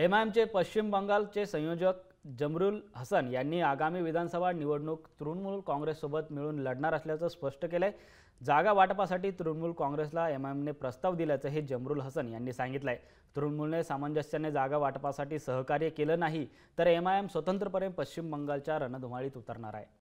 एमआयएमचे पश्चिम बंगालचे संयोजक जमरुल हसन यांनी आगामी विधानसभा निवडणूक तृणमूल काँग्रेससोबत मिळून लढणार असल्याचं स्पष्ट केलं आहे जागा वाटपासाठी तृणमूल काँग्रेसला एम एमने प्रस्ताव दिल्याचं हे जमरुल हसन यांनी सांगितलं आहे तृणमूलने सामंजस्याने जागा वाटपासाठी सहकार्य केलं नाही तर एम आय एम स्वतंत्रपणे पश्चिम बंगालच्या रणधुमाळीत उतरणार आहे